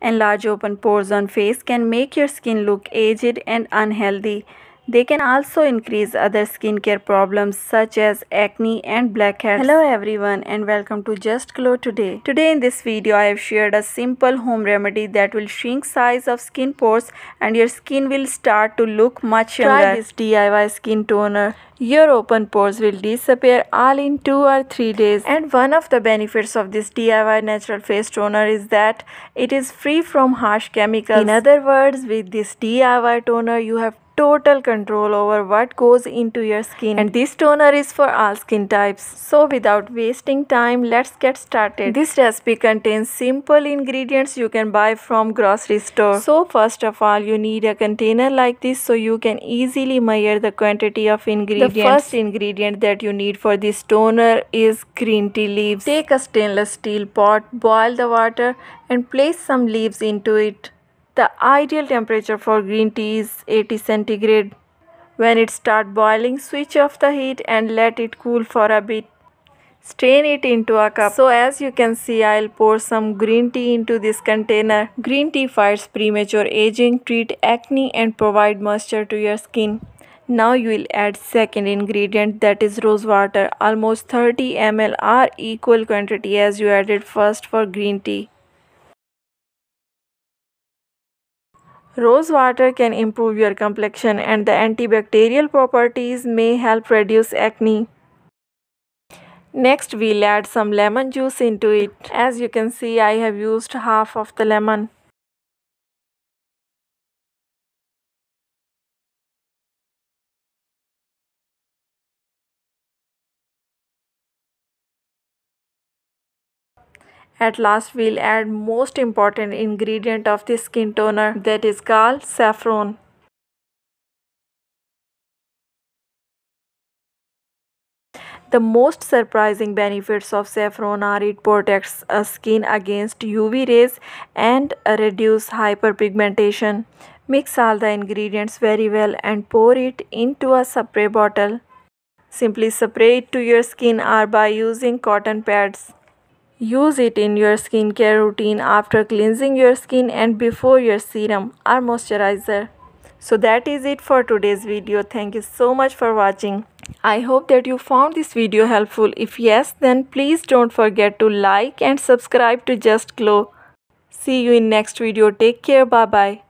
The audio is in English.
and large open pores on face can make your skin look aged and unhealthy. They can also increase other skincare problems such as acne and blackheads. Hello everyone and welcome to Just Glow today. Today in this video I have shared a simple home remedy that will shrink size of skin pores and your skin will start to look much younger. Try this DIY skin toner. Your open pores will disappear all in 2 or 3 days. And one of the benefits of this DIY natural face toner is that it is free from harsh chemicals. In other words, with this DIY toner you have total control over what goes into your skin and this toner is for all skin types. So without wasting time let's get started. This recipe contains simple ingredients you can buy from grocery store. So first of all you need a container like this so you can easily measure the quantity of ingredients. The first ingredient that you need for this toner is green tea leaves. Take a stainless steel pot, boil the water and place some leaves into it. The ideal temperature for green tea is 80 centigrade. When it start boiling, switch off the heat and let it cool for a bit. Strain it into a cup. So as you can see, I'll pour some green tea into this container. Green tea fights premature aging, treat acne and provide moisture to your skin. Now you will add second ingredient that is rose water. Almost 30 ml are equal quantity as you added first for green tea. Rose water can improve your complexion and the antibacterial properties may help reduce acne. Next we'll add some lemon juice into it. As you can see I have used half of the lemon. At last we'll add most important ingredient of the skin toner that is called saffron. The most surprising benefits of saffron are it protects a skin against UV rays and reduce hyperpigmentation. Mix all the ingredients very well and pour it into a spray bottle. Simply spray it to your skin or by using cotton pads. Use it in your skincare routine after cleansing your skin and before your serum or moisturizer. So that is it for today's video. Thank you so much for watching. I hope that you found this video helpful. If yes, then please don't forget to like and subscribe to Just Glow. See you in next video. Take care. Bye-bye.